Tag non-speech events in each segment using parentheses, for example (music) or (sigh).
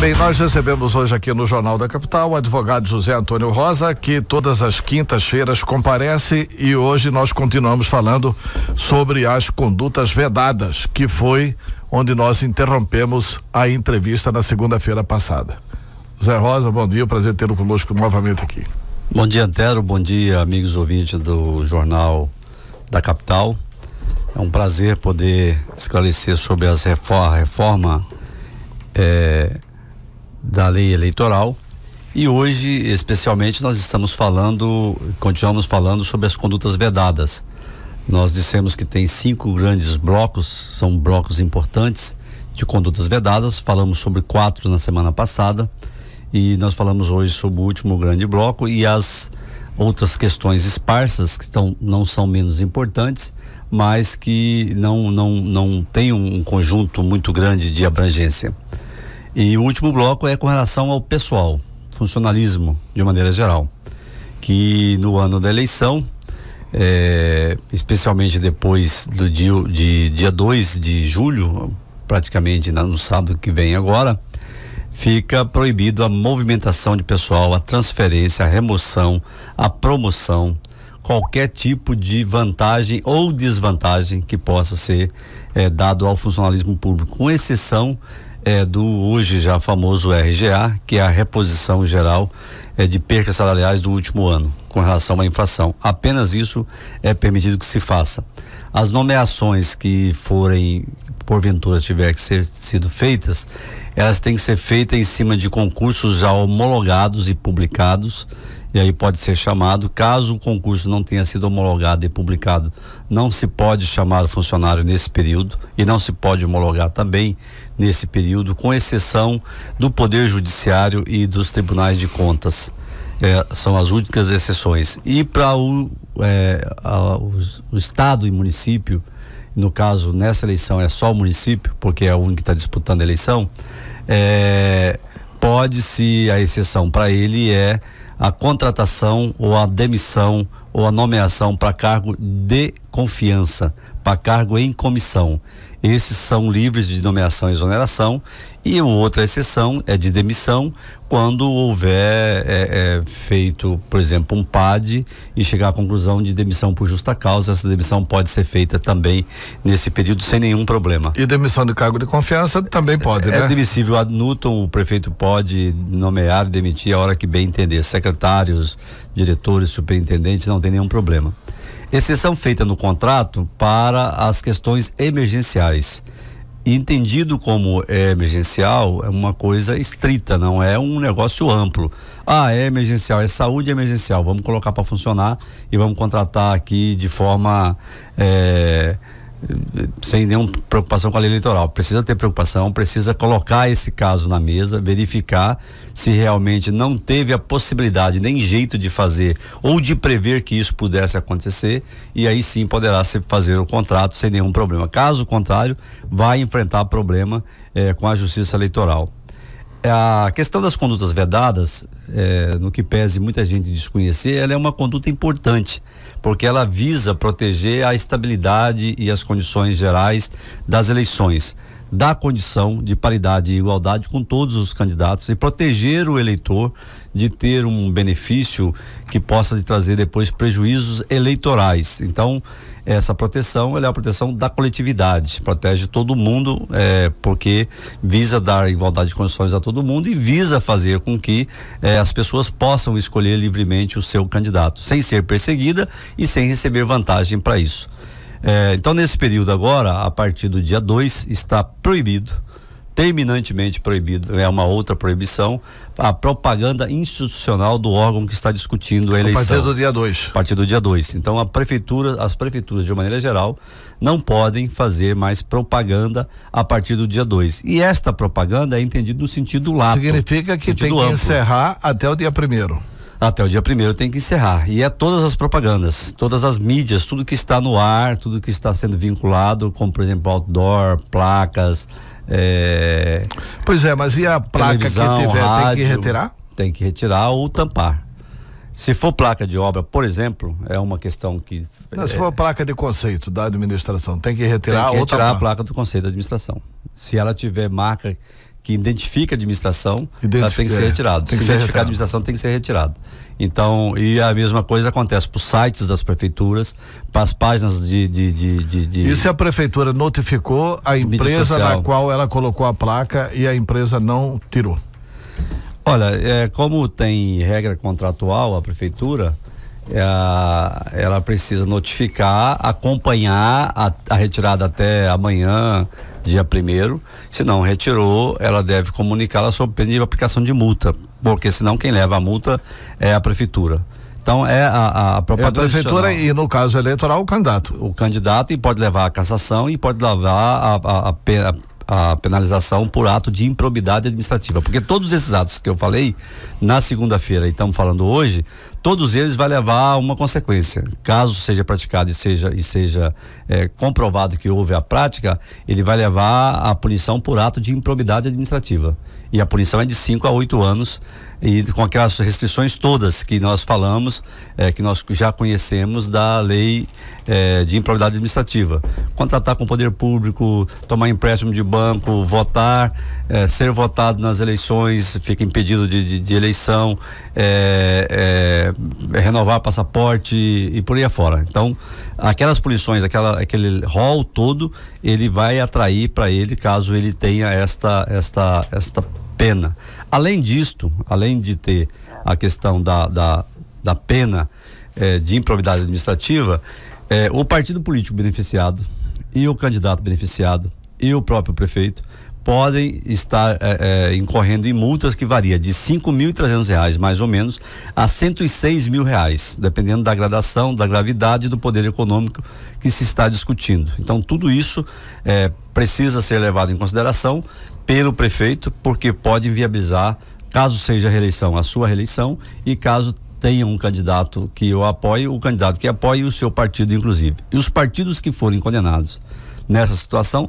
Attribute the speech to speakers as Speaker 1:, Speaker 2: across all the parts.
Speaker 1: Bem, nós recebemos hoje aqui no Jornal da Capital o advogado José Antônio Rosa, que todas as quintas-feiras comparece e hoje nós continuamos falando sobre as condutas vedadas, que foi onde nós interrompemos a entrevista na segunda-feira passada. José Rosa, bom dia, prazer tê-lo conosco novamente aqui.
Speaker 2: Bom dia, Antero, bom dia, amigos ouvintes do Jornal da Capital. É um prazer poder esclarecer sobre as reforma, a reforma é, da lei eleitoral. E hoje, especialmente, nós estamos falando, continuamos falando sobre as condutas vedadas. Nós dissemos que tem cinco grandes blocos, são blocos importantes de condutas vedadas. Falamos sobre quatro na semana passada e nós falamos hoje sobre o último grande bloco e as outras questões esparsas que estão, não são menos importantes, mas que não não não tem um conjunto muito grande de abrangência. E o último bloco é com relação ao pessoal, funcionalismo de maneira geral, que no ano da eleição, é, especialmente depois do dia, de, dia 2 de julho, praticamente no sábado que vem agora, fica proibido a movimentação de pessoal, a transferência, a remoção, a promoção, qualquer tipo de vantagem ou desvantagem que possa ser é, dado ao funcionalismo público, com exceção é, do hoje já famoso RGA, que é a reposição geral é, de percas salariais do último ano com relação à inflação. Apenas isso é permitido que se faça. As nomeações que forem porventura tiver que ser sido feitas, elas têm que ser feitas em cima de concursos já homologados e publicados e aí pode ser chamado. Caso o concurso não tenha sido homologado e publicado, não se pode chamar o funcionário nesse período e não se pode homologar também nesse período, com exceção do Poder Judiciário e dos Tribunais de Contas. É, são as únicas exceções. E para o, é, o Estado e município, no caso, nessa eleição é só o município, porque é o único que está disputando a eleição, é, pode-se, a exceção para ele é a contratação ou a demissão ou a nomeação para cargo de confiança para cargo em comissão. Esses são livres de nomeação e exoneração, e outra exceção é de demissão, quando houver é, é, feito, por exemplo, um PAD e chegar à conclusão de demissão por justa causa, essa demissão pode ser feita também nesse período sem nenhum problema. E
Speaker 1: demissão de cargo de confiança também é, pode, é, né? É
Speaker 2: demissível ad nutum, o prefeito pode nomear, demitir a hora que bem entender. Secretários, diretores, superintendentes, não tem nenhum problema. Exceção feita no contrato para as questões emergenciais. Entendido como é emergencial, é uma coisa estrita, não é um negócio amplo. Ah, é emergencial, é saúde emergencial. Vamos colocar para funcionar e vamos contratar aqui de forma. É, sem nenhuma preocupação com a lei eleitoral. Precisa ter preocupação, precisa colocar esse caso na mesa, verificar se realmente não teve a possibilidade nem jeito de fazer ou de prever que isso pudesse acontecer e aí sim poderá se fazer o contrato sem nenhum problema. Caso contrário, vai enfrentar problema eh, com a Justiça Eleitoral. É, a questão das condutas vedadas, é, no que pese muita gente desconhecer, ela é uma conduta importante, porque ela visa proteger a estabilidade e as condições gerais das eleições dar condição de paridade e igualdade com todos os candidatos e proteger o eleitor de ter um benefício que possa lhe trazer depois prejuízos eleitorais. Então, essa proteção é a proteção da coletividade, protege todo mundo, é, porque visa dar igualdade de condições a todo mundo e visa fazer com que é, as pessoas possam escolher livremente o seu candidato, sem ser perseguida e sem receber vantagem para isso. É, então, nesse período agora, a partir do dia 2, está proibido, terminantemente proibido, é uma outra proibição, a propaganda institucional do órgão que está discutindo a eleição. A partir do dia 2. A partir do dia 2. Então, a prefeitura, as prefeituras, de maneira geral, não podem fazer mais propaganda a partir do dia 2. E esta propaganda é entendida no sentido lato. Significa que tem que amplo. encerrar até o dia primeiro até o dia primeiro tem que encerrar. E é todas as propagandas, todas as mídias, tudo que está no ar, tudo que está sendo vinculado, como por exemplo outdoor, placas. É... Pois é,
Speaker 1: mas e a placa que tiver, rádio, tem que retirar?
Speaker 2: Tem que retirar ou tampar. Se for placa de obra, por exemplo, é uma questão que. Não, se é, for placa de conceito da administração, tem que retirar Tem que retirar a placa do conceito da administração. Se ela tiver marca que identifica a administração, Identif tem que ser é. retirado. Tem Se identificar a administração, tem que ser retirado. Então, e a mesma coisa acontece para os sites das prefeituras, para as páginas de, de, de, de, de. E se
Speaker 1: a prefeitura notificou a empresa na qual ela colocou a placa e a empresa não
Speaker 2: tirou? Olha, é, como tem regra contratual a prefeitura, é ela precisa notificar, acompanhar a, a retirada até amanhã, dia primeiro. Se não retirou, ela deve comunicá-la sob pena de aplicação de multa, porque senão quem leva a multa é a prefeitura. Então é a, a propaganda. É a prefeitura
Speaker 1: e no caso eleitoral o candidato. O
Speaker 2: candidato e pode levar a cassação e pode levar a, a, a, a a penalização por ato de improbidade administrativa, porque todos esses atos que eu falei na segunda-feira e estamos falando hoje, todos eles vai levar a uma consequência. Caso seja praticado e seja e seja é, comprovado que houve a prática, ele vai levar a punição por ato de improbidade administrativa. E a punição é de 5 a 8 anos e com aquelas restrições todas que nós falamos, é, que nós já conhecemos da lei é, de improbidade administrativa. Contratar com o poder público, tomar empréstimo de banco banco, votar, é, ser votado nas eleições, fica impedido de, de, de eleição, é, é, renovar passaporte e, e por aí afora. Então, aquelas punições, aquela, aquele rol todo, ele vai atrair para ele caso ele tenha esta, esta, esta pena. Além disto, além de ter a questão da, da, da pena de improbidade administrativa, o partido político beneficiado e o candidato beneficiado e o próprio prefeito podem estar é, é, incorrendo em multas que varia de cinco mil e trezentos reais mais ou menos a cento e seis mil reais dependendo da gradação da gravidade do poder econômico que se está discutindo então tudo isso é, precisa ser levado em consideração pelo prefeito porque pode inviabilizar caso seja a reeleição a sua reeleição e caso tenha um candidato que o apoie o candidato que apoie o seu partido inclusive e os partidos que forem condenados nessa situação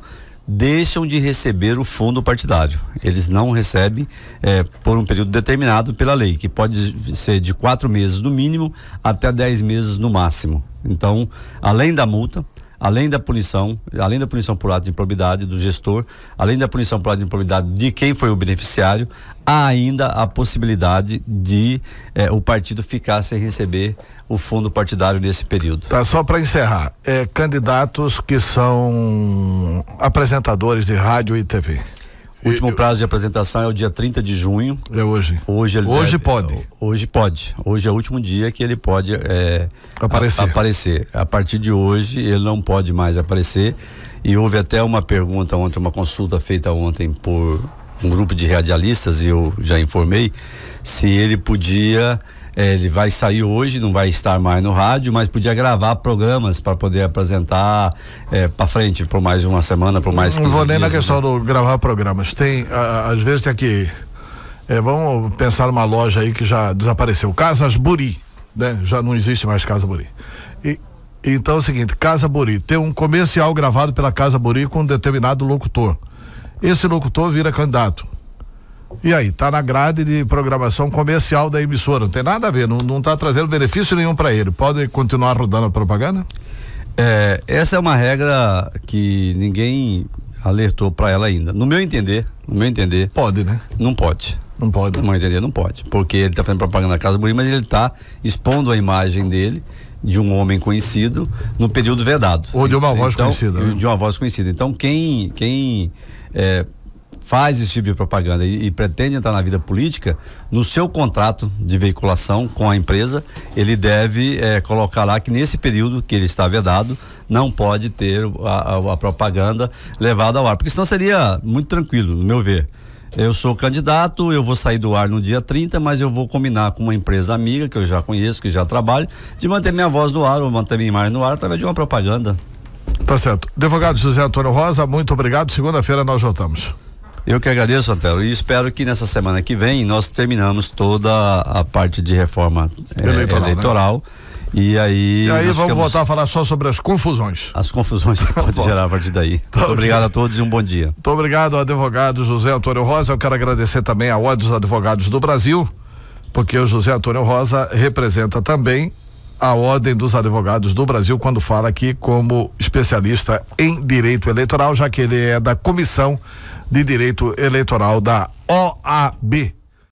Speaker 2: deixam de receber o fundo partidário. Eles não recebem é, por um período determinado pela lei, que pode ser de quatro meses no mínimo até dez meses no máximo. Então, além da multa, além da punição, além da punição por ato de improbidade do gestor, além da punição por ato de improbidade de quem foi o beneficiário, há ainda a possibilidade de eh, o partido ficar sem receber o fundo partidário nesse período.
Speaker 1: Tá, só para encerrar, eh, candidatos que são apresentadores de rádio e TV. O último prazo de apresentação
Speaker 2: é o dia 30 de junho. É hoje. Hoje, hoje deve, pode. Hoje pode. Hoje é o último dia que ele pode é, aparecer. A, aparecer. A partir de hoje, ele não pode mais aparecer. E houve até uma pergunta ontem, uma consulta feita ontem por um grupo de radialistas, e eu já informei, se ele podia é, ele vai sair hoje, não vai estar mais no rádio, mas podia gravar programas para poder apresentar é, para frente, por mais uma semana, por mais. Não vou nem dias, na questão
Speaker 1: né? do gravar programas. Tem, a, às vezes tem aqui. É, vamos pensar numa loja aí que já desapareceu. Casas Buri, né? Já não existe mais Casa Buri. E, então é o seguinte, Casa Buri, tem um comercial gravado pela Casa Buri com um determinado locutor. Esse locutor vira candidato e aí, tá na grade de programação comercial da emissora, não tem nada a ver, não, não tá trazendo benefício nenhum para ele. Pode continuar rodando a propaganda? É, essa é uma regra
Speaker 2: que ninguém alertou para ela ainda. No meu entender, no meu entender. Pode, né? Não pode. Não pode. No meu entender, não pode. Porque ele tá fazendo propaganda na Casa Bonita, mas ele tá expondo a imagem dele de um homem conhecido no período vedado. Ou de uma então, voz então, conhecida. Né? De uma voz conhecida. Então, quem, quem é, faz esse tipo de propaganda e, e, pretende entrar na vida política, no seu contrato de veiculação com a empresa, ele deve é, colocar lá que nesse período que ele está vedado, não pode ter a, a, a propaganda levada ao ar. Porque senão seria muito tranquilo, no meu ver. Eu sou candidato, eu vou sair do ar no dia 30, mas eu vou combinar com uma empresa amiga que eu já conheço, que
Speaker 1: já trabalho, de manter minha voz no ar ou manter minha imagem no ar através de uma propaganda. Tá certo. Advogado José Antônio Rosa, muito obrigado. Segunda-feira nós voltamos.
Speaker 2: Eu que agradeço, Antero, e espero que nessa semana que vem nós terminamos toda a parte de reforma é, eleitoral. né? E aí. E aí vamos ficamos... voltar
Speaker 1: a falar só sobre as confusões. As confusões que (laughs)
Speaker 2: pode gerar a partir daí. Tá Muito obrigado a todos e um bom dia.
Speaker 1: Muito obrigado ao advogado José Antônio Rosa. Eu quero agradecer também a dos Advogados do Brasil, porque o José Antônio Rosa representa também a Ordem dos Advogados do Brasil quando fala aqui como especialista em direito eleitoral, já que ele é da comissão de Direito Eleitoral da OAB.